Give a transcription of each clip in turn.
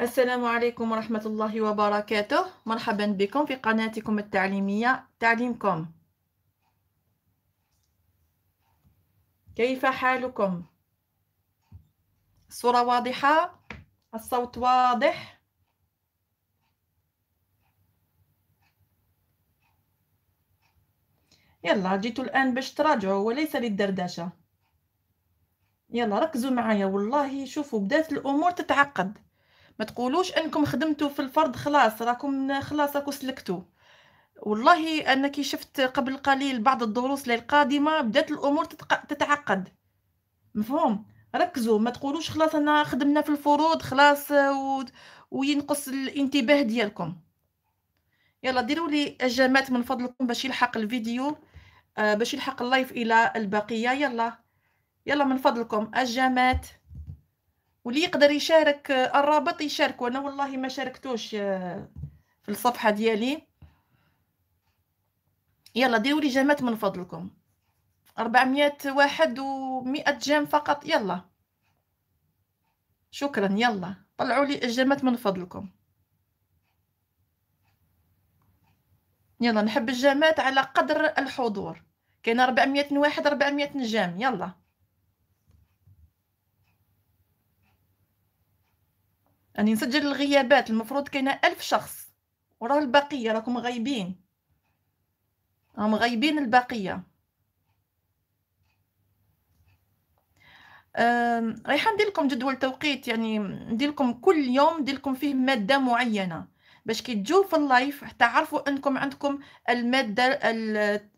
السلام عليكم ورحمة الله وبركاته مرحبا بكم في قناتكم التعليمية تعليمكم كيف حالكم؟ الصورة واضحة؟ الصوت واضح؟ يلا جيت الآن باش تراجعوا وليس للدردشة يلا ركزوا معايا والله شوفوا بدات الأمور تتعقد ما تقولوش انكم خدمتوا في الفرض خلاص راكم خلاص راكم سلكتوا والله انك شفت قبل قليل بعض الدروس للقادمه بدات الامور تتق... تتعقد مفهوم ركزوا ما تقولوش خلاص انا خدمنا في الفروض خلاص و... وينقص الانتباه ديالكم يلا ديروا لي اجامات من فضلكم باش يلحق الفيديو آه، باش يلحق اللايف الى البقيه يلا يلا من فضلكم اجامات واللي يقدر يشارك آه، الرابط يشارك وانا والله ما شاركتوش آه، في الصفحه ديالي يلا ديروا لي جامات من فضلكم 400 واحد و100 جام فقط يلا شكرا يلا طلعوا لي الجامات من فضلكم يلا نحب الجامات على قدر الحضور كاين 400 واحد 400 جام يلا يعني نسجل الغيابات المفروض كاينه ألف شخص وراه البقيه راكم غايبين راهم غايبين البقيه رايحه ندير لكم جدول توقيت يعني ندير لكم كل يوم ندير لكم فيه ماده معينه باش كي تجوا في اللايف حتى عرفوا انكم عندكم الماده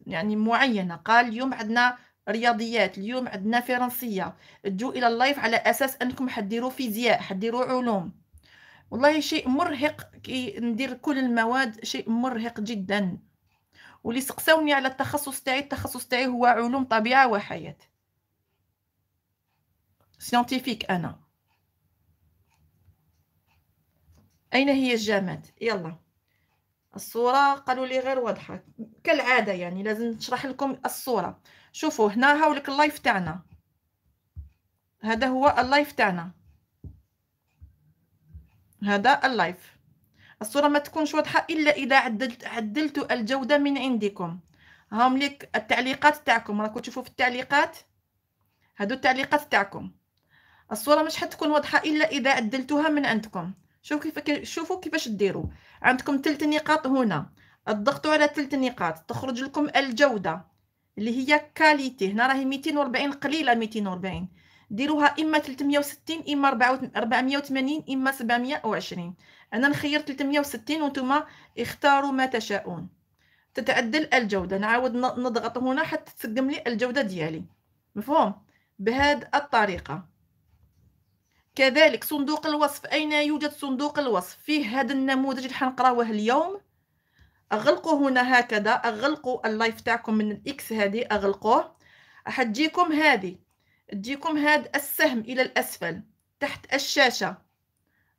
يعني معينه قال اليوم عندنا رياضيات اليوم عندنا فرنسيه تجوا الى اللايف على اساس انكم حديروا فيزياء حديروا علوم والله شيء مرهق كي ندير كل المواد شيء مرهق جدا واللي سقساوني على التخصص تاعي التخصص تاعي هو علوم طبيعه وحياه سيانتيفيك انا اين هي الجامد يلا الصوره قالوا لي غير واضحه كالعاده يعني لازم نشرح لكم الصوره شوفوا هنا هاولك اللايف تاعنا هذا هو اللايف تاعنا هذا اللايف الصوره ما تكونش واضحه الا اذا عدلت عدلت الجوده من عندكم هاهم ليك التعليقات تاعكم راكم تشوفوا في التعليقات هادو التعليقات تاعكم الصوره مش حتكون واضحه الا اذا عدلتوها من عندكم شوف كيف شوفوا كيفاش ديروا عندكم ثلاث نقاط هنا الضغط على ثلاث نقاط تخرج لكم الجوده اللي هي كاليتي هنا راهي 240 قليله 240 ديروها اما 360 اما 480 اما 720 انا نخير 360 وانتم اختاروا ما تشاؤون تتعدل الجوده نعاود نضغط هنا حتى تسقم لي الجوده ديالي مفهوم بهذه الطريقه كذلك صندوق الوصف اين يوجد صندوق الوصف فيه هذا النموذج اللي حنقراوه اليوم اغلقوا هنا هكذا اغلقوا اللايف تاعكم من الاكس هذه اغلقوه حتجيكم هذه ديكم هذا السهم الى الاسفل تحت الشاشه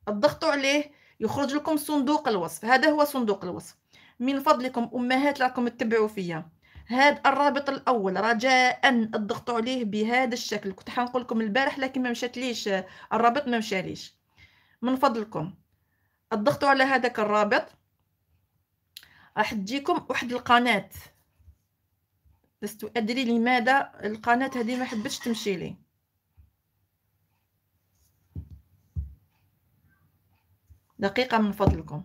الضغطوا عليه يخرج لكم صندوق الوصف هذا هو صندوق الوصف من فضلكم امهات راكم تتبعوا فيا هذا الرابط الاول رجاء الضغطوا عليه بهذا الشكل كنت حنقول لكم البارح لكن ما مشاتليش الرابط ما مشاليش من فضلكم الضغطوا على هذاك الرابط راح تجيكم واحد القناه لست أدري لماذا القناة هذه ما حبتش تمشي لي دقيقة من فضلكم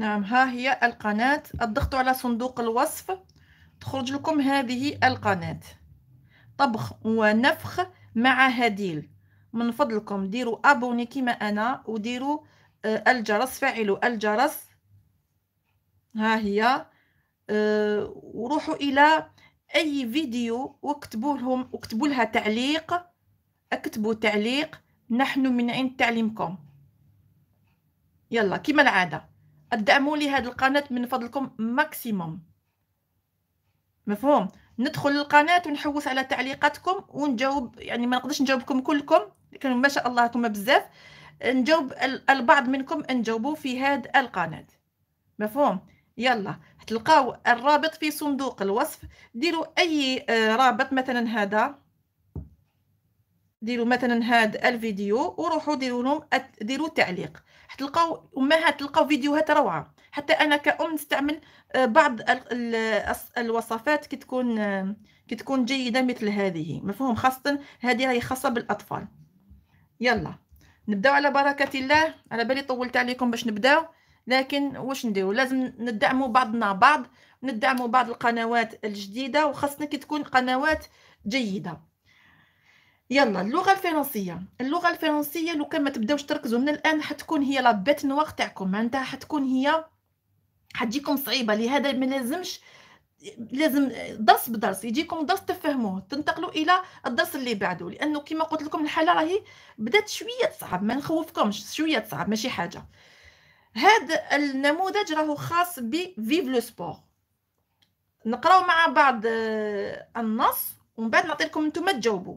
نعم ها هي القناة الضغط على صندوق الوصف تخرج لكم هذه القناة طبخ ونفخ مع هديل من فضلكم ديروا ابوني كما انا وديروا آه، الجرس فعلوا الجرس ها هي آه، وروحوا الى اي فيديو واكتبوا لهم واكتبوا لها تعليق اكتبوا تعليق نحن من عند تعليمكم يلا كما العاده ادعموا لي هذه القناه من فضلكم ماكسيموم مفهوم ندخل للقناه ونحوس على تعليقاتكم ونجاوب يعني ما نقدرش نجاوبكم كلكم لكن ما شاء الله هكما بزاف نجاوب البعض منكم نجاوبوا في هذه القناه مفهوم يلا تلقاو الرابط في صندوق الوصف ديروا اي آه، رابط مثلا هذا ديروا مثلا هذا الفيديو وروحوا ديروا لهم ديروا تعليق حتلقاو امهات تلقاو فيديوهات روعه حتى انا كأم نستعمل آه، بعض الوصفات كي تكون كي تكون جيده مثل هذه مفهوم خاصه هذه راهي خاصه بالاطفال يلا نبداو على بركه الله على بالي طولت عليكم باش نبداو لكن واش نديرو لازم ندعموا بعضنا بعض ندعموا بعض القنوات الجديده وخاصنا كي تكون قنوات جيده يلا اللغه الفرنسيه اللغه الفرنسيه لو كان ما تبداوش تركزوا من الان حتكون هي لا بيت تاعكم معناتها حتكون هي حتجيكم صعيبه لهذا ما لازمش لازم درس بدرس يجيكم درس تفهموه تنتقلوا الى الدرس اللي بعده لانه كما قلت لكم الحاله راهي بدات شويه تصعب ما نخوفكمش شويه تصعب ماشي حاجه هذا النموذج راهو خاص بفيف لو سبور نقراو مع بعض النص ومن بعد نعطي لكم نتوما تجاوبوا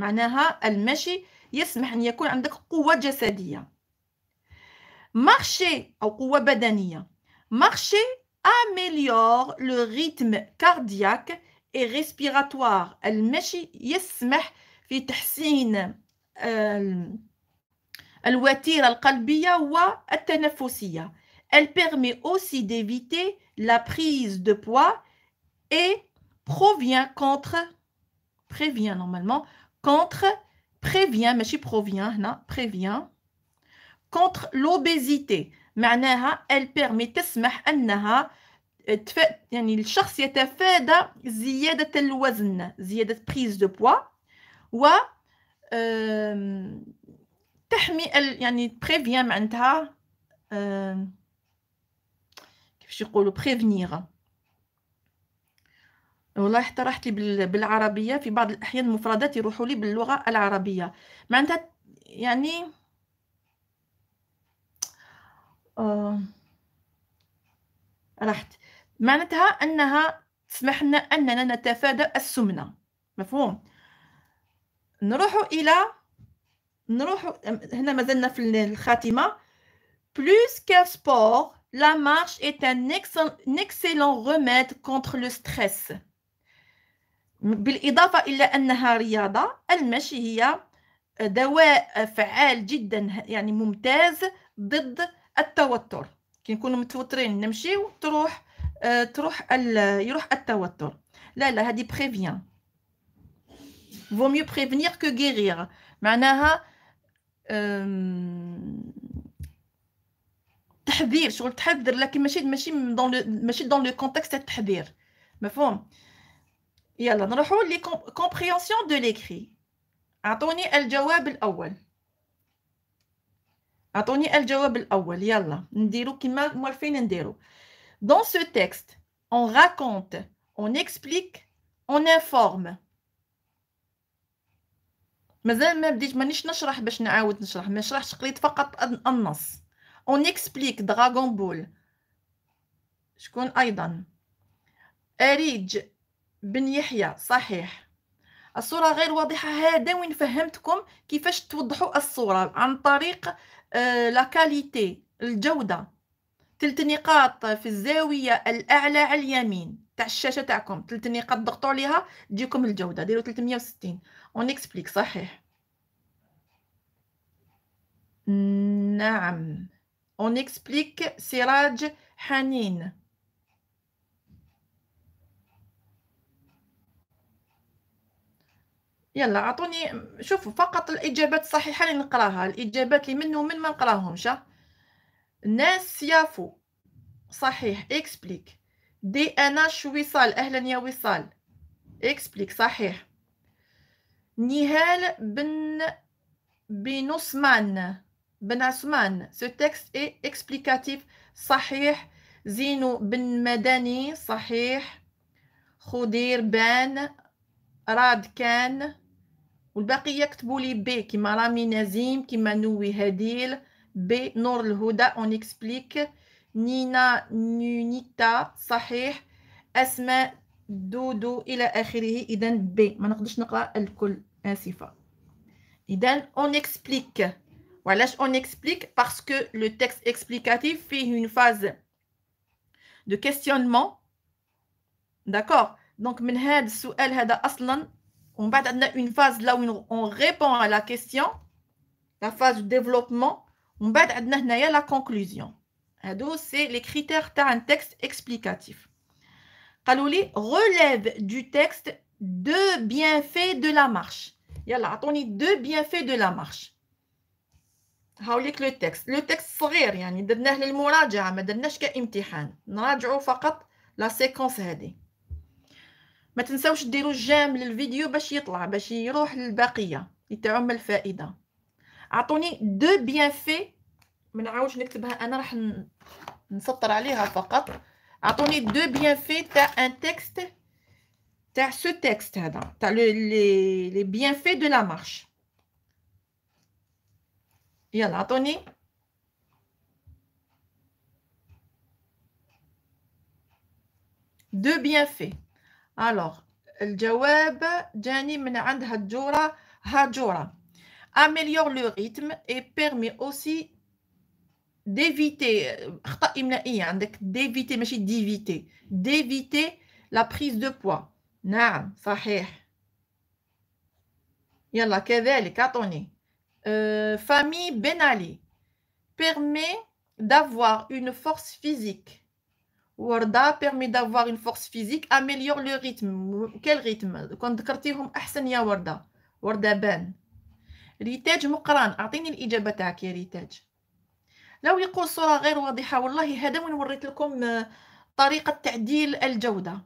معناها المشي يسمح ان يكون عندك قوه جسديه marcher أو قوه بدنيه marcher améliore le rythme cardiaque et respiratoire المشي يسمح في تحسين الوتيره القلبيه والتنفسيه Elle permet aussi d'éviter la prise de poids et provient contre, prévient normalement, contre, prévient, mais je proviens, prévient, contre l'obésité. معناها elle permet تسمح انها يعني الشخص prise de poids و تحمي يعني prévient معناتها euh, prévenir والله حتى راحت لي بالعربيه في بعض الاحيان المفردات يروحوا لي باللغه العربيه معناتها يعني آه راحت معناتها انها تسمح لنا اننا نتفادى السمنه مفهوم نروح الى نروح هنا مازلنا في الخاتمه plus qu'un sport la marche est un excellent remède contre le stress بالإضافة إلى أنها رياضة المشي هي دواء فعال جدا يعني ممتاز ضد التوتر كي نكونوا متوترين نمشيو آه، تروح تروح يروح التوتر لا لا هذه بريفيان فو ميو prévenir كو guérir معناها تحذير شغل تحذر لكن ماشي ماشي دون ماشي دون لو كونتكست التحذير مفهوم yalla dans le rôle de compréhension de l'écrit Anthony El Jawab Al Awel Anthony El Jawab Al Awel yalla nous dirons qui m'a fait nous dirons dans ce texte on raconte on explique on informe mais zèle m'a dit je ne cherche pas je ne garde ne cherche je cherche faqat an-nas on explique Dragon Ball Shkun Aidan Erige بن يحيى صحيح الصورة غير واضحة هذا وين فهمتكم كيفاش توضحوا الصورة عن طريق لا آه، كاليتي الجودة تلت نقاط في الزاوية الأعلى على اليمين تاع الشاشة تاعكم تلت نقاط ضغطوا عليها تجيكم الجودة ديروا 360 اون اكسبليك صحيح نعم اون اكسبليك سراج حنين يلا اعطوني شوفوا فقط الاجابات الصحيحه اللي نقراها الاجابات اللي من ومن ما نقراهمش ناس يافو صحيح اكسبليك دي انا شو وصال اهلا يا وصال اكسبليك صحيح نهال بن بن عثمان بن عثمان سو تكست اي اكسبليكاتيف صحيح زينو بن مدني صحيح خدير بان راد كان والباقي يكتبوا لي بي كيما رامي نزيم كيما نوي هديل بي نور الهدى اون اكسبليك نينا نونيتا صحيح اسماء دودو الى اخره اذا بي ما نقدرش نقرا الكل اسفه اذا اون اكسبليك وعلاش اون اكسبليك باسكو لو تكست اكسبليكاتيف فيه اون فاز دو كيستيونمون داكور دونك من هذا السؤال هذا اصلا on va dans une phase là où on répond à la question, la phase de développement, on va dans la conclusion. C'est les critères d'un texte explicatif. Kalouli relève du texte deux bienfaits de la marche. Yalla, attendez deux bienfaits de la marche. هاوليك لو تكست لو تكست صغير يعني درناه للمراجعه ما درناش كامتحان نراجعوا فقط لا سيكونس هذه ما تنسوش ديروا الجام للفيديو باش يطلع باش يروح للبقيه يتعم الفائده اعطوني دو بيان في ما نعاودش نكتبها انا راح نسطر عليها فقط اعطوني دو بيان في تاع ان تكست تاع سو تكست هذا تاع لي لي بيان في دو لا مارش يلا اعطوني دو بيان في Alors, الجواب جاني من عند هجورة هجورة améliore le rythme et permet aussi d'éviter d'éviter ماشي d'éviter d'éviter la prise de poids نعم صحيح يلا كذلك أعطوني euh، famille Ben Ali permet d'avoir une force physique وردة بيرمي دافوار اون فورس فيزيك اميليور لو ريتم كل ريتم كون ذكرتيهم احسن يا وردة وردة بان ريتاج مقران اعطيني الاجابه تاعك يا ريتاج لو يقول صوره غير واضحه والله هذا وين وريت لكم آه، طريقه تعديل الجوده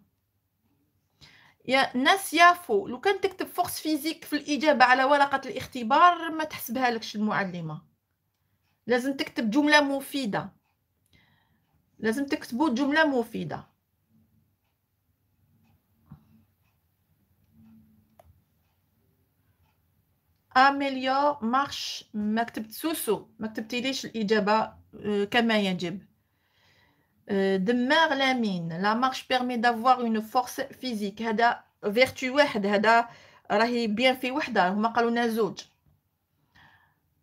يا ناس يافو لو كان تكتب فورس فيزيك في الاجابه على ورقه الاختبار ما تحسبها لكش المعلمه لازم تكتب جمله مفيده لازم تكتبوا جمله مفيده اميليو مارش ما كتبت سوسو ما كتبتيليش الاجابه آه، كما يجب آه، دماغ لامين لا مارش بيرمي دافوار اون فورس فيزيك هذا فيرتو واحد هذا راهي بيان في وحده هما قالوا لنا زوج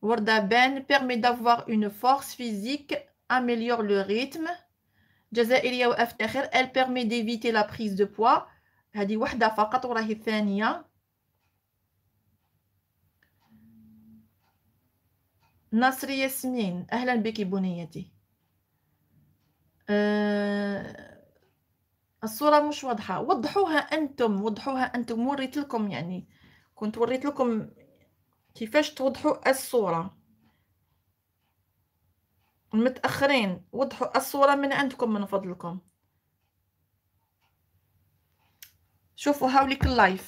وردة بان بيرمي دافوار اون فورس فيزيك améliore le rythme Jazaïria ou Aftakhir, elle permet d'éviter la prise de poids هذه وحدة فقط وراهي الثانية نصر ياسمين أهلا بك بنيتي أه... الصورة مش واضحة وضحوها أنتم وضحوها أنتم وريت لكم يعني كنت وريت لكم كيفاش توضحوا الصورة المتأخرين وضحوا الصورة من عندكم من فضلكم شوفوا هاوليك اللايف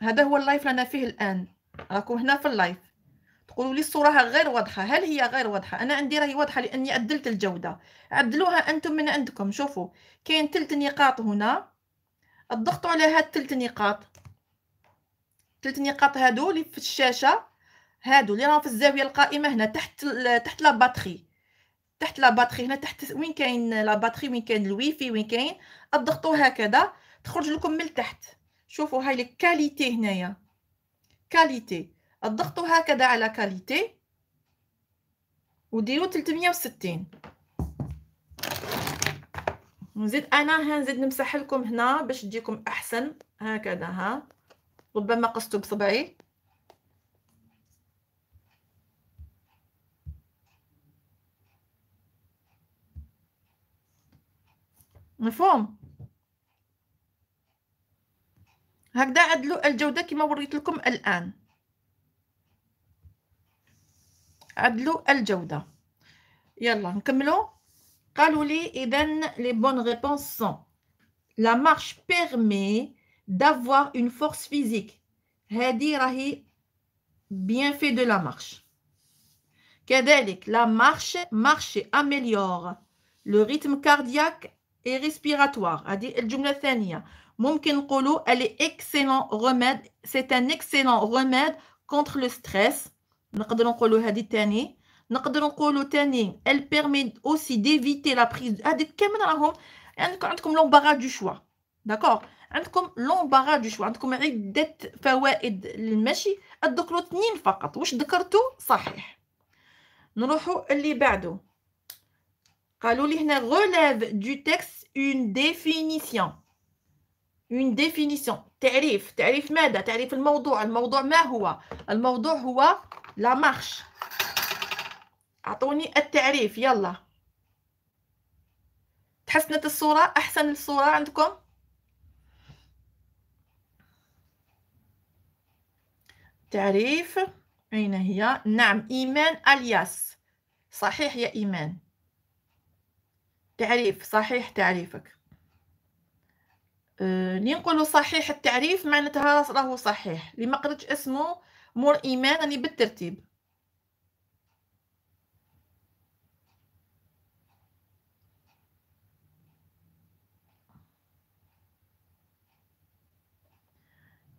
هذا هو اللايف لنا فيه الآن راكم هنا في اللايف تقولوا لي الصورة غير واضحة هل هي غير واضحة أنا عندي راهي واضحة لأني عدلت الجودة عدلوها أنتم من عندكم شوفوا كاين تلت نقاط هنا الضغط على هاد تلت نقاط تلت نقاط هادو اللي في الشاشة هادو اللي راهم في الزاوية القائمة هنا تحت تحت لاباتخي تحت لا باتري هنا تحت وين كاين لا باتري وين كاين الويفي وين كاين تضغطوا هكذا تخرج لكم من تحت شوفوا هاي الكاليتي هنايا كاليتي تضغطوا هكذا على كاليتي وديروا 360 نزيد انا ها نزيد نمسح لكم هنا باش تجيكم احسن هكذا ها ربما قصته بصبعي مفهوم هكذا عاد الجوده كما وريت لكم الان عدلوا الجوده يلا نكملوا قالوا لي اذا لي بون ريبونس سون لا مارش بيرمي d'avoir اون فورس فيزيك هذه راهي بيان في دو لا مارش كذلك لا مارش مارشي améliore لو ريتم كاردياك et respiratoire. A dit le jumla الثانية ممكن نقولوا elle est excellent remède c'est un excellent remède contre le stress نقدر نقولوا هذه الثاني نقدر نقولوا ثاني elle permet aussi d'éviter la prise A dit هذيك كامل راهم عندكم عندكم l'embarras du choix. D'accord. عندكم لومبارا دو شوا عندكم عدة فوائد للمشي تذكروا اثنين فقط واش ذكرتو صحيح نروحو اللي بعده قالوا لي هنا غولاف دو تكس اون ديفينيسيون اون ديفينيسيون تعريف تعريف ماذا تعريف الموضوع الموضوع ما هو الموضوع هو لا مارش اعطوني التعريف يلا تحسنت الصوره احسن الصوره عندكم تعريف اين هي نعم ايمان الياس صحيح يا ايمان تعريف صحيح تعريفك آه، نقولوا صحيح التعريف معناتها راهو صحيح لما قريت اسمه مور ايمان راني بالترتيب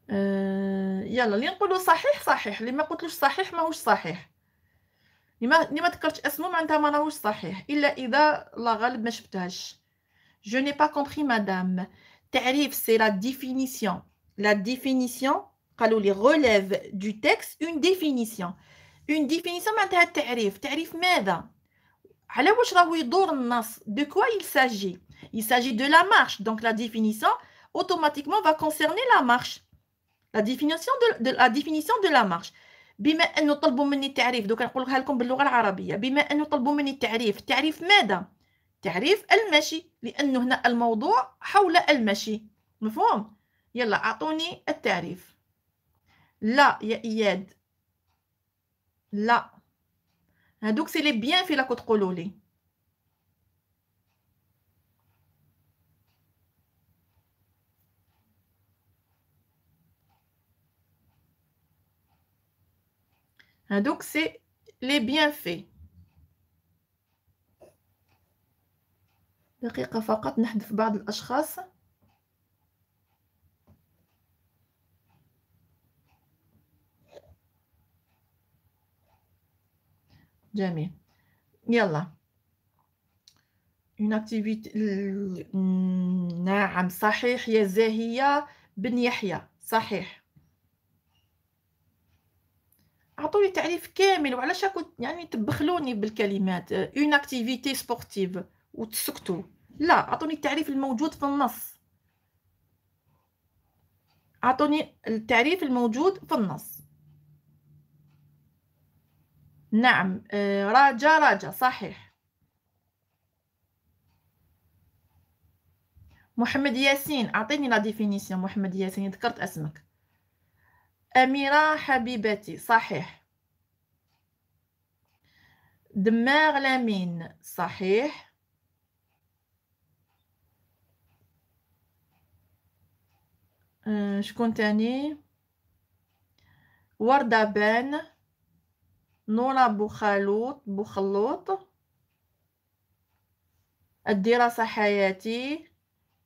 آه، يلا اللي نقولوا صحيح صحيح اللي ما قلتلوش صحيح ماهوش صحيح je n'ai pas compris madame tarif c'est la définition la définition قالوا les relève du texte une définition une définition c'est un « Tarif. ماذا c'est de quoi il s'agit il s'agit de la marche donc la définition automatiquement va concerner la marche la définition de la définition de la marche بما انه طلبوا مني التعريف دوك نقولها لكم باللغه العربيه بما انه طلبوا مني التعريف تعريف ماذا تعريف المشي لانه هنا الموضوع حول المشي مفهوم يلا اعطوني التعريف لا يا اياد لا هادوك سي لي بيان في لا تقولوا لي Donc, c'est les bienfaits. دقيقة فقط نحذف بعض الأشخاص جميل يلا اون اكتيفيتي euh, نعم صحيح يا زاهية بن يحيى صحيح عطوني تعريف كامل وعلاش راكو يعني تبخلوني بالكلمات اون اكتيفيتي سبورتيف وتسكتوا لا عطوني التعريف الموجود في النص عطوني التعريف الموجود في النص نعم آه، راجا راجا صحيح محمد ياسين اعطيني لا ديفينيسيون محمد ياسين ذكرت اسمك أميرة حبيبتي صحيح دماغ لامين صحيح أه، شكون تاني وردة بان نورة بوخالوط بوخلوط الدراسة حياتي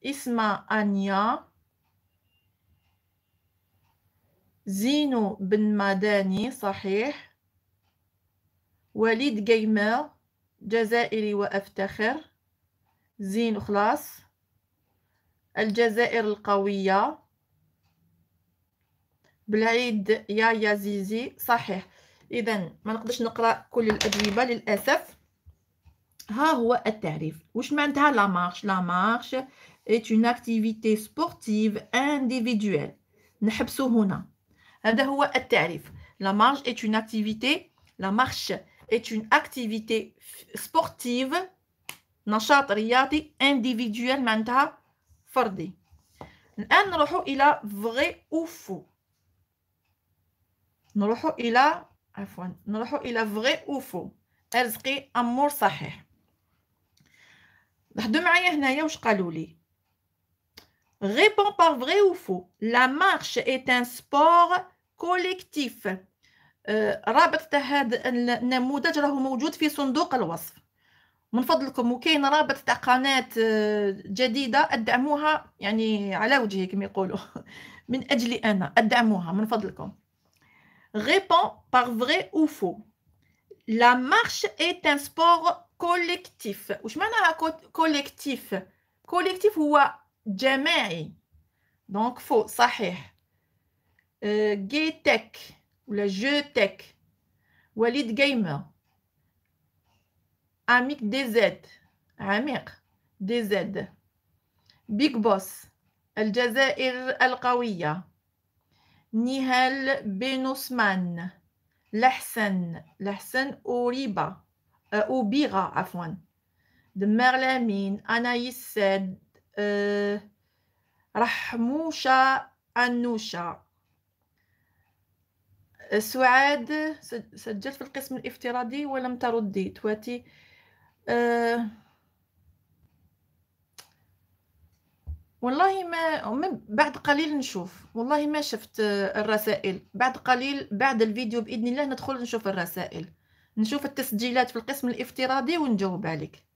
اسمها أنيا زينو بن مداني صحيح وليد جيمر جزائري وأفتخر زين خلاص الجزائر القوية بالعيد يا يا زيزي صحيح إذا ما نقدرش نقرأ كل الأجوبة للأسف ها هو التعريف واش معناتها لا مارش لا مارش est une activité sportive individuelle نحبسو هنا هذا هو التعريف لا marche est une activité La marche est une activité sportive نشاط رياضي individuel معناتها فردي الآن نروحوا إلى فري او فو نروحوا إلى عفوا نروحوا إلى فري او فو أرزقي أمور صحيح لحظوا معايا هنايا واش قالوا لي Réponds par vrai ou faux. La marche est un sport collectif. Euh, رابط تاع هذا النموذج راهو موجود في صندوق الوصف من فضلكم وكاين رابط تاع قناه آه، جديده ادعموها يعني على وجهي كما يقولوا من اجلي انا ادعموها من فضلكم ريبون بار فري او فو لا مارش اي ان سبور كوليكتيف واش معناها كوليكتيف كوليكتيف هو جماعي دونك فو صحيح جي euh, تك ولا جو تك وليد جيمر عميق دي زد عميق دي زد بيك بوس الجزائر القوية نهال بينوسمان لحسن لحسن أوريبا أوبيغا عفوا دمار لامين أنايس ساد آه، رحموشة أنوشة آه، سعاد سجلت في القسم الافتراضي ولم تردي تواتي آه، والله ما من بعد قليل نشوف والله ما شفت الرسائل بعد قليل بعد الفيديو بإذن الله ندخل نشوف الرسائل نشوف التسجيلات في القسم الافتراضي ونجاوب عليك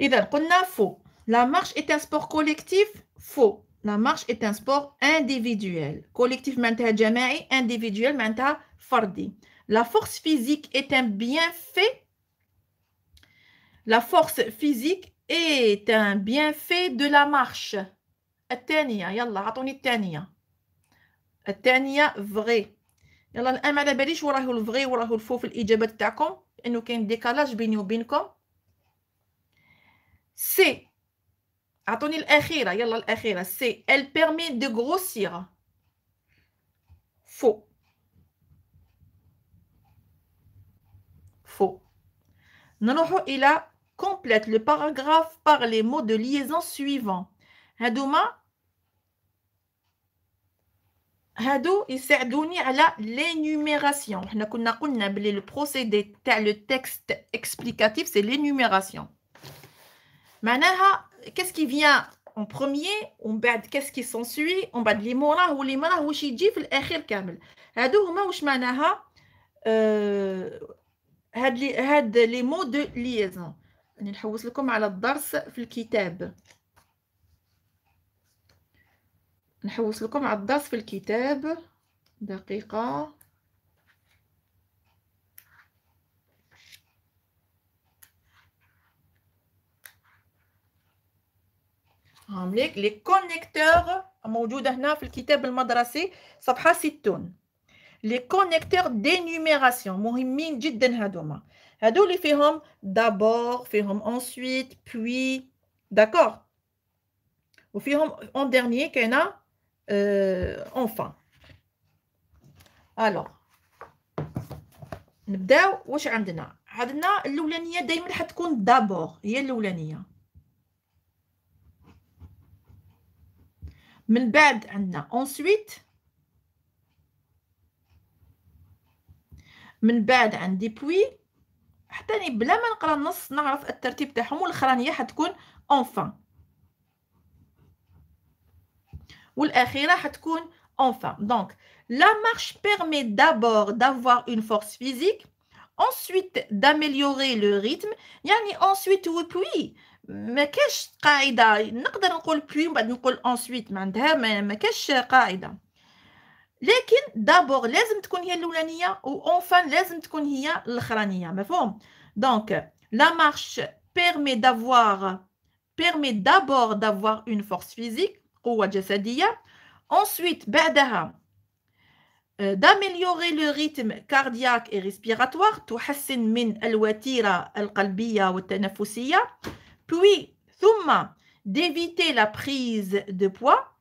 إذا قلنا فو لا مارش إيت أن سبور كوليكتيف فو لا مارش إيت أن سبور انديفيديوال كوليكتيف معناتها جماعي انديفيديوال معناتها فردي لا فورس فيزيك إيت أن بيان في لا فورس فيزيك إيت أن بيان في دو لا مارش الثانية يلا عطوني الثانية الثانية فغي يلا الآن ما باليش وراهو الفغي وراهو الفو في الإجابات تاعكم لأنه كاين ديكالاج بيني وبينكم C'est, c'est, elle permet de grossir. Faux. Faux. il a complète le paragraphe par les mots de liaison suivants. Hadouma, هادو il à l'énumération. à la l'énumération le procédé le texte explicatif c'est l'énumération. معناها كاس كي فيان اون بروميي ومن بعد كاس كي سونسوي ومن بعد لي موراه لي مراه واش يجي في الاخير كامل هادو هما واش معناها آه هاد لي هاد لي مو دو ليزون يعني نحوس لكم على الدرس في الكتاب نحوس لكم على الدرس في الكتاب دقيقه هم ليك لي كونيكتور موجوده هنا في الكتاب المدرسي صفحه ستون لي كونيكتور دينيميراسيون مهمين جدا هادوما هادو اللي فيهم دابور فيهم انسويت بوي داكور وفيهم اون ديرنيي كاينه اونفان آه، الوغ نبداو واش عندنا عندنا الاولانيه دائما حتكون دابور هي الاولانيه من بعد عندنا ensuite من بعد عندي بوي حتى يعني بلا ما نقرا النص نعرف الترتيب تاعهم والاخرانيه حتكون اونفان والاخيره حتكون enfin. Donc, la marche permet d'abord d'avoir une force physique, ensuite d'améliorer le rythme, yani ensuite, oui, puis, ما كاش قاعده نقدر نقول بوي بعد نقول انسويت ما عندها ما كاش قاعده لكن دابور لازم تكون هي الاولانيه وانفان لازم تكون هي الاخرانيه مفهوم دونك لا مارش بيرمي دافوار بيرمي دابور دافوار اون فورس فيزيك قوه جسديه انسويت بعدها داميليوري لو ريتم كاردياك و ريسبيراتوار تحسن من الوتيره القلبيه والتنفسيه puis d'éviter la prise de poids,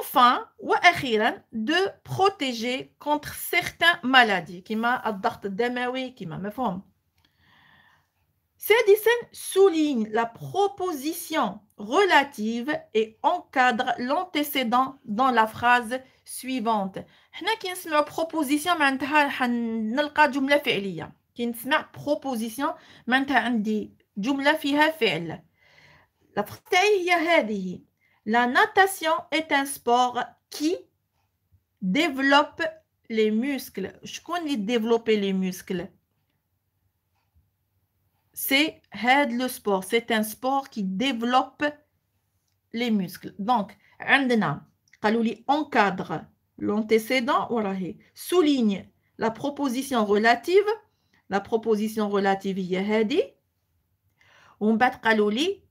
enfin, de protéger contre certaines maladies, qui m'a qui m'a C'est-à-dire souligne la proposition relative et encadre l'antécédent dans la phrase suivante. proposition, la natation proposition, maintenant, عندي فيها فعل phrase La est un sport qui développe les muscles Je connais développer les muscles c'est le sport c'est un sport qui développe les muscles donc عندنا قالوا encadre l'antécédent souligne la proposition relative la proposition relative On kalouli.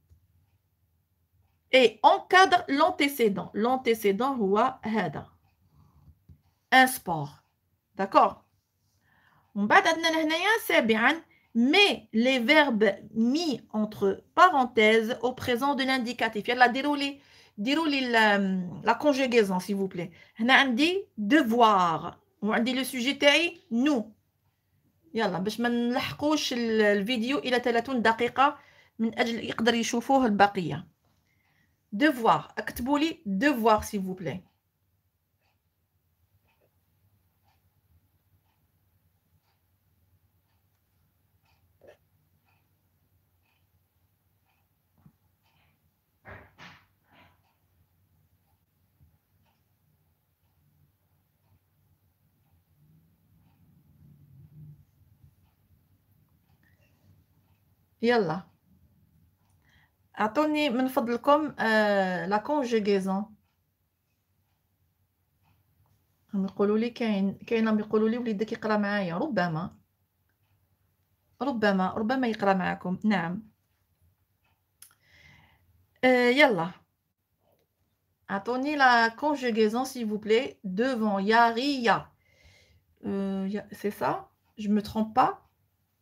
et encadre l'antécédent l'antécédent هو هذا un sport d'accord On mais les verbes mis entre parenthèses au présent de l'indicatif. Il y a la, la, conjugaison, s'il vous plaît. On dit devoir. On dit le sujet nous. يلا باش ما نلحقوش الفيديو الى 30 دقيقه من اجل يقدر يشوفوه البقيه devoir اكتبوا لي devoir s'il vous plaît يلا اعطوني من فضلكم لا آه، كونجيغيزون يقولوا لي كاين كاين عم يقولوا لي وليدك يقرا معايا ربما ربما ربما يقرا معاكم نعم آه يلا اعطوني لا conjugaison s'il vous plaît devant yaria euh, c'est ça je me trompe pas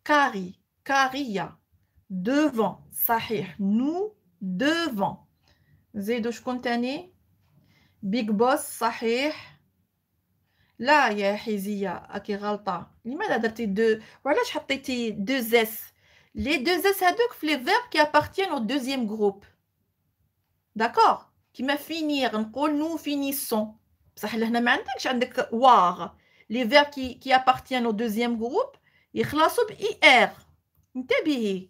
kari karia devant. Sahih. Nous devant. que je Big Boss, Sahih. Là, il y a Hizia, il L'image a deux. deux S. Les deux S, c'est donc les verbes qui appartiennent au deuxième groupe. D'accord Qui m'a finir. Nous finissons. Sahih, là, je vais te Les verbes qui, appartiennent au deuxième groupe, ils sont IR. Ils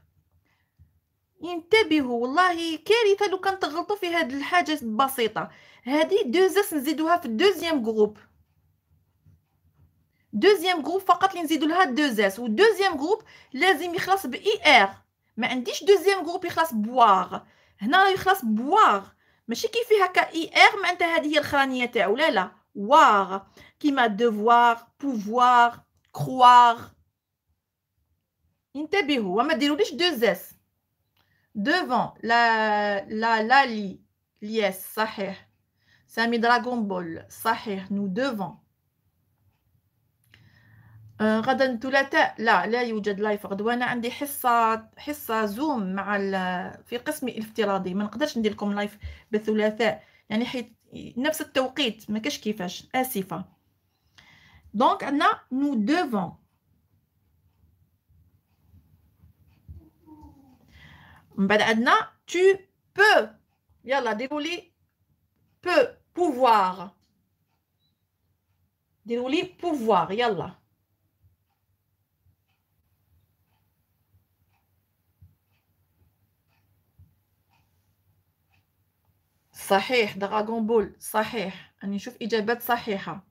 انتبهوا والله كارثه لو كان تغلطوا في هذه الحاجه البسيطه هذه دوزاس نزيدوها في الدوزيام جروب دوزيام جروب فقط اللي نزيدوا لها دوزاس والدوزيام جروب لازم يخلص باي ار ما عنديش دوزيام جروب يخلص بواغ هنا يخلص بواغ ماشي كيف فيها اي ار معناتها هذه هي الاخرانيه تاعو لا لا واغ كيما دوفوار بوفوار كروار انتبهوا وما ديروليش دوزاس devant la, la, la li, yes, sahih. Sami Dragon Ball, sahih, nous devant غدا الثلاثاء لا لا يوجد لايف غدا وانا عندي حصه حصه زوم مع في قسم الافتراضي ما نقدرش ندير لكم لايف بالثلاثاء يعني حيت نفس التوقيت ما كاش كيفاش اسفه دونك عندنا نو دوفون Adna, tu peux yallah dirouli peut pouvoir dérouler pouvoir yallah sahih Dragon sahih ani chouf ijabat sahiha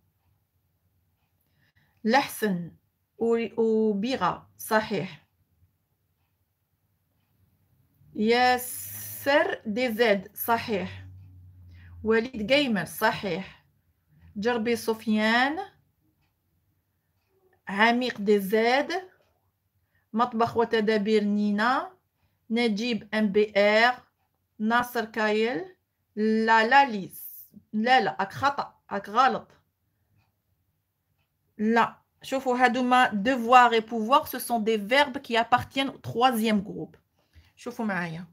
lahsan o bigha sahih Yasser DZ, sahih. Walid Gamer, sahih. Jarbi Soufiane. Amir DZ. Matbach Debir Nina. Najib MBR. Nasser Kayel. Lalalis. Lalal, akhata, akhralot. La je vous devoir et pouvoir, ce sont des verbes qui appartiennent au troisième groupe. شوفوا معايا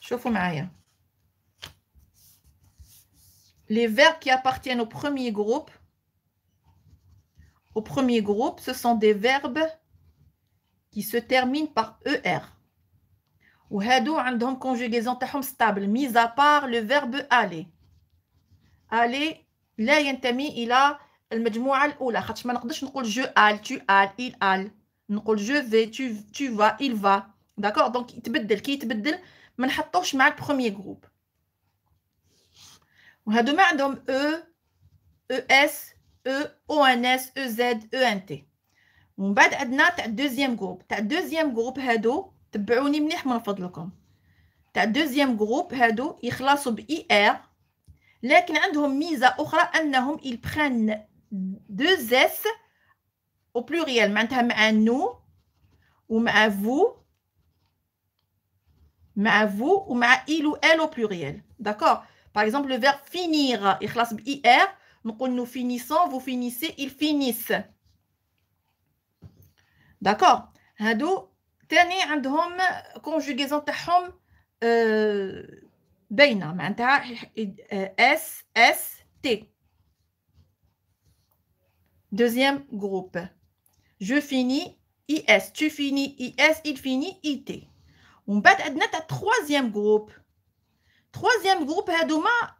شوفوا معايا les verbes qui appartiennent au premier groupe au premier groupe ce sont des verbes qui se terminent par er ou un عندهم conjugaison stable mis à part le verbe aller aller لا il a المجموعه الاولى خاطش ما نقدرش نقول جو ال تو ال إل ال نقول جو في تو تو فا إل فا داكوغ دونك يتبدل كي يتبدل ما نحطوش مع البروميي جروب وهادو ما عندهم او او اس او او ان اس او زد او ان تي ومن بعد عندنا تاع الدوزيام جروب تاع الدوزيام جروب هادو تبعوني مليح من فضلكم تاع الدوزيام جروب هادو يخلصوا باي ار e لكن عندهم ميزه اخرى انهم يبخان deux S au pluriel Maintenant un nous ou un vous Ma vous ou ma il ou elle au pluriel d'accord par exemple le verbe finir il classe ir on nous finissons vous finissez ils finissent d'accord هادو Tani عندهم conjugaison تاعهم باينه معناتها s » s t ». Deuxième groupe. Je finis IS. Tu finis IS, il finit IT. On bat à troisième groupe. Troisième groupe, هذوما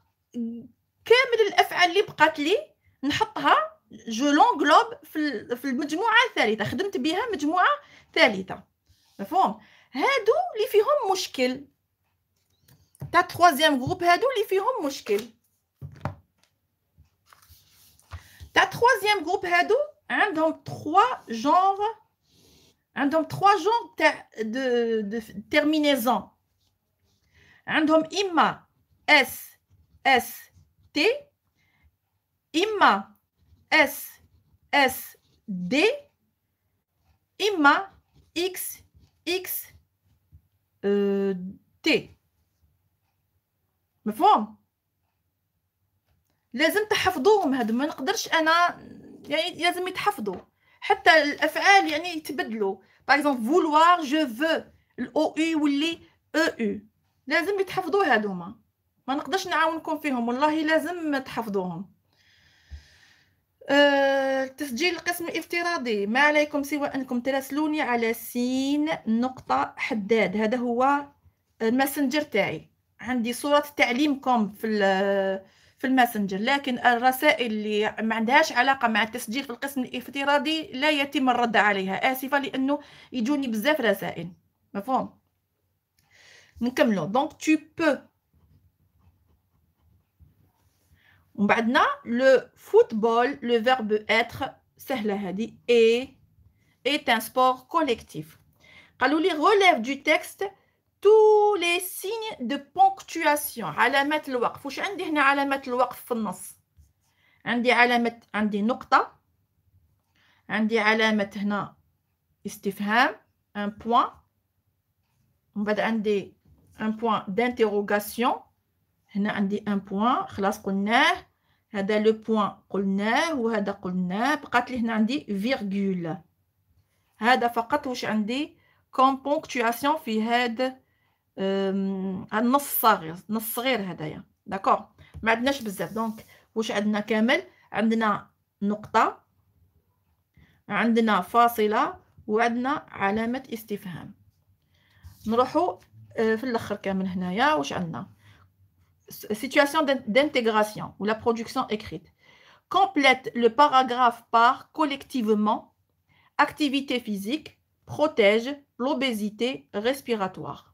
كامل الافعال اللي بقات لي نحطها جو لونغلوب في المجموعه الثالثه خدمت بها مجموعه ثالثه مفهوم هادو اللي فيهم مشكل تاع تروازيام جروب هادو اللي فيهم مشكل Ta troisième groupe hadou, Un hein, donc trois genres, un hein, donc trois genres de, terminaison. Un hein, donc imma, S, S, T, imma, S, S, D, imma, X, X, euh, T. Me لازم تحفظوهم هادو ما نقدرش انا يعني لازم يتحفظوا حتى الافعال يعني يتبدلوا باغ اكزومبل فولوار جو فو الاو اي يولي او او لازم يتحفظوا هادوما ما نقدرش نعاونكم فيهم والله لازم تحفظوهم آه، تسجيل القسم الافتراضي ما عليكم سوى انكم تراسلوني على سين نقطة حداد هذا هو الماسنجر تاعي عندي صورة تعليمكم في في الماسنجر لكن الرسائل اللي ما عندهاش علاقه مع التسجيل في القسم الافتراضي لا يتم الرد عليها اسفه لانه يجوني بزاف رسائل مفهوم نكملو دونك tu peux ومن بعدنا لو فوتبول لو فيرب اتر سهله هذه اي اي ان سبور كوليكتيف قالوا لي relève دو تيكست tous les signes de punctuation علامات الوقف واش عندي هنا علامات الوقف في النص عندي علامة عندي نقطة عندي علامة هنا استفهام ان بوان ومن بعد عندي ان بوان دانتيروغاسيون هنا عندي ان بوان خلاص قلناه هذا لو بوان قلناه وهذا قلناه بقات لي هنا عندي فيرغول هذا فقط واش عندي كوم بونكتواسيون في هذا النص صغير نص صغير ما عندناش بزاف دونك واش عندنا كامل عندنا نقطه عندنا فاصله وعندنا situation d'intégration ou la production écrite complète le paragraphe par collectivement activité physique protège l'obésité respiratoire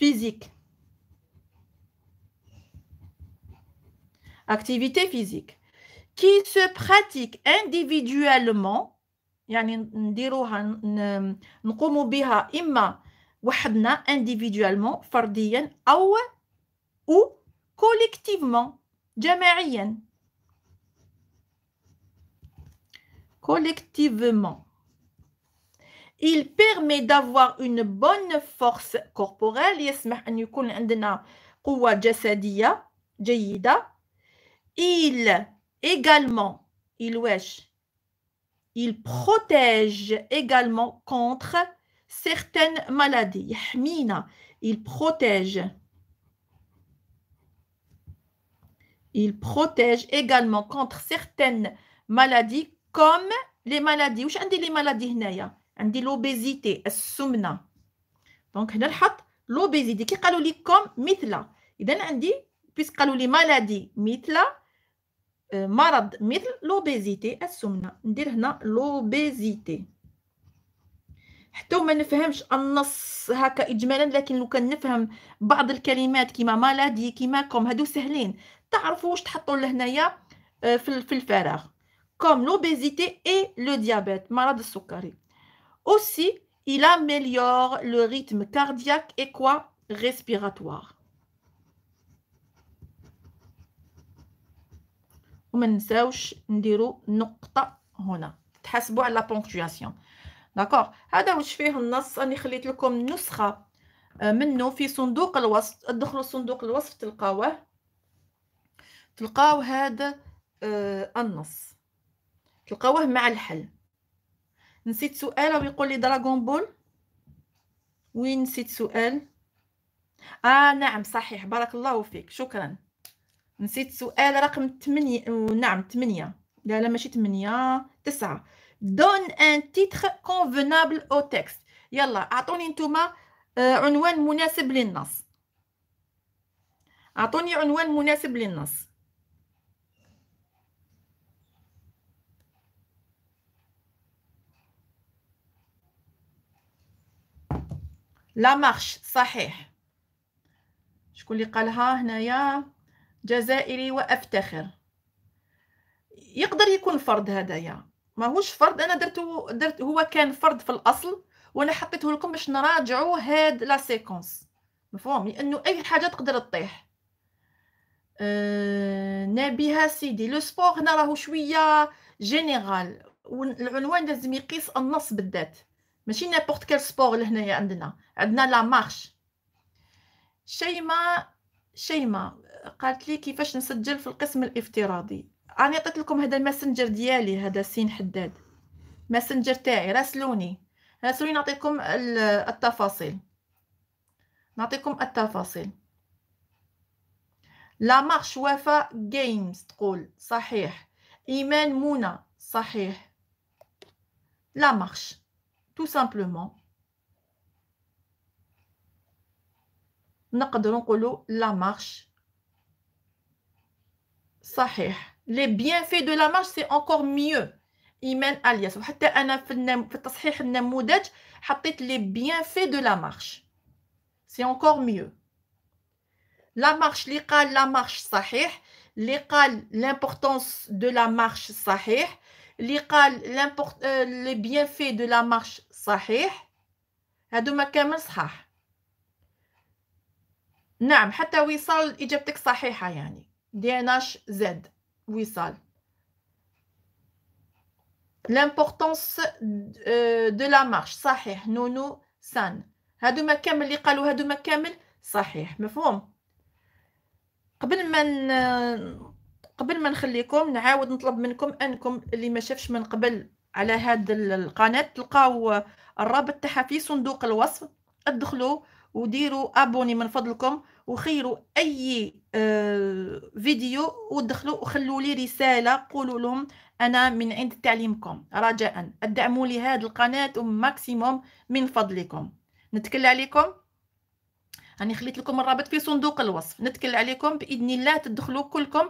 physique. Activité physique qui se pratique individuellement individuellement ou collectivement collectivement il permet d'avoir une bonne force corporelle يسمح il également il il protège également contre certaines maladies il protège il protège également contre certaines maladies comme les maladies واش عندي les maladies عندي لوبيزيتي السمنه دونك هنا نحط لوبيزيتي كي قالوا لي كوم مثل اذا عندي بيس قالوا لي مالادي مثل آه، مرض مثل لوبيزيتي السمنه ندير هنا لوبيزيتي حتى ما نفهمش النص هكا اجمالا لكن لو كان نفهم بعض الكلمات كيما مالادي كيما كوم هادو سهلين تعرفوا واش تحطوا لهنايا آه، في الفراغ كوم لوبيزيتي اي لو ديابيت مرض السكري Aussi, il améliore le rythme cardiaque et quoi respiratoire. تحسبوا نديرو نقطة هنا على بونكتواسيون داكوغ هذا واش فيه النص راني خليت لكم نسخة آه، منه في صندوق الوصف ادخلوا صندوق الوصف تلقاوه تلقاو هذا آه، النص تلقاوه مع الحل نسيت سؤال او يقول لي دراغون بول وين نسيت سؤال اه نعم صحيح بارك الله فيك شكرا نسيت سؤال رقم 8 نعم 8 لا لا ماشي 8 9 دون ان تيتر كونفينابل او تيكست يلا اعطوني نتوما آه، عنوان مناسب للنص اعطوني عنوان مناسب للنص لا مارش صحيح شكون اللي قالها هنايا جزائري وافتخر يقدر يكون فرض هدايا ماهوش فرض انا درته درت هو كان فرض في الاصل وانا حطيته لكم باش نراجعوا هاد لا سيكونس مفهوم لانه اي حاجه تقدر تطيح أه... نبيها سيدي لو سبور هنا راهو شويه جينيرال والعنوان لازم يقيس النص بالذات ماشي نيمبورت كيل سبور لهنايا عندنا عندنا لا مارش شيما شيما قالت لي كيفاش نسجل في القسم الافتراضي راني عطيت لكم هذا الماسنجر ديالي هذا سين حداد ماسنجر تاعي راسلوني راسلوني نعطيكم التفاصيل نعطيكم التفاصيل لا مارش وفاء جيمز تقول صحيح ايمان منى صحيح لا مارش tout simplement. la marche. Sahih. Les bienfaits de la marche, c'est encore mieux. Imen alias. les bienfaits de la marche. C'est encore mieux. La marche, la marche sahih, l'importance de la marche sahih, اللي قال لي بيان في دو لا مارش صحيح ما كامل صحاح نعم حتى وصال اجابتك صحيحه يعني دي ان اش زد وصال لامبورطونس دو لا مارش صحيح نونو سان ما كامل اللي قالوا ما كامل صحيح مفهوم قبل ما قبل ما نخليكم نعاود نطلب منكم انكم اللي ما شافش من قبل على هاد القناه تلقاو الرابط تاعها في صندوق الوصف ادخلوا وديروا ابوني من فضلكم وخيروا اي آه، فيديو ودخلوا وخلوا لي رساله قولوا لهم انا من عند تعليمكم رجاء ادعموا لي هذه القناه ماكسيموم من فضلكم نتكل عليكم راني خليت لكم الرابط في صندوق الوصف نتكل عليكم باذن الله تدخلوا كلكم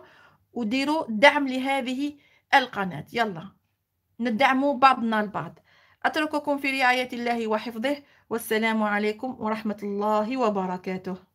وديروا دعم لهذه القناة يلا ندعموا بعضنا البعض أترككم في رعاية الله وحفظه والسلام عليكم ورحمة الله وبركاته